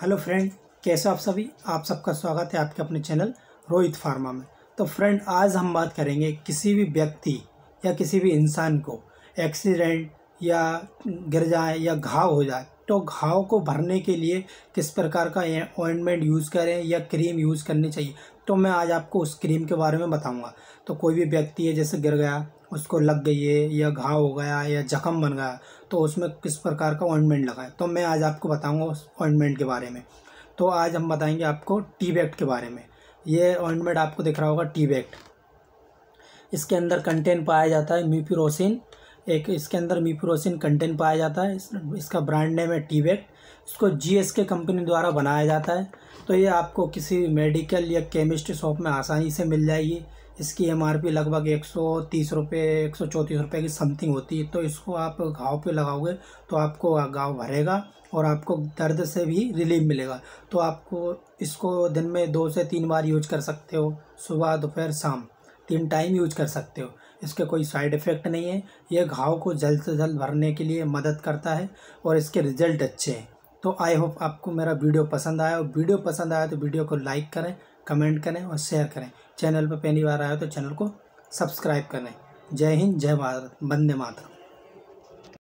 hello friend कैसे आप सभी आप सबका स्वागत है आपके अपने चैनल रोहित फार्मा में तो फ्रेंड आज हम बात करेंगे किसी भी व्यक्ति या किसी भी इंसान को एक्सीडेंट या गिर जाए या घाव हो जाए तो घाव को भरने के लिए किस प्रकार का ऑइंटमेंट यूज़ करें या क्रीम यूज़ करनी चाहिए तो मैं आज आपको उस क्रीम के बारे में बताऊंगा तो कोई भी व्यक्ति है जैसे गिर गया उसको लग गई है या घाव हो गया या जख्म बन गया तो उसमें किस प्रकार का ऑइंटमेंट लगाए तो मैं आज आपको बताऊंगा उस ऑइंटमेंट के बारे में तो आज हम बताएंगे आपको टी बैक्ट के बारे में ये ऑइंटमेंट आपको दिख रहा होगा टी बैक्ट इसके अंदर कंटेंट पाया जाता है म्यूप्यूरोसिन एक इसके अंदर म्यूप्यूरोसिन कंटेंट पाया जाता है इसका ब्रांड नेम है टी बैक्ट इसको के कंपनी द्वारा बनाया जाता है तो ये आपको किसी मेडिकल या केमिस्ट्री शॉप में आसानी से मिल जाएगी इसकी एम लगभग एक सौ तीस रुपये एक सौ चौंतीस रुपये की समथिंग होती है तो इसको आप घाव पे लगाओगे तो आपको घाव भरेगा और आपको दर्द से भी रिलीफ मिलेगा तो आपको इसको दिन में दो से तीन बार यूज कर सकते हो सुबह दोपहर शाम तीन टाइम यूज कर सकते हो इसके कोई साइड इफ़ेक्ट नहीं है यह घाव को जल्द से जल्द भरने के लिए मदद करता है और इसके रिजल्ट अच्छे हैं तो आई होप आपको मेरा वीडियो पसंद आया और वीडियो पसंद आया तो वीडियो को लाइक करें कमेंट करें और शेयर करें चैनल पर पहली बार आए तो चैनल को सब्सक्राइब करें जय हिंद जय भारत वंदे मातरम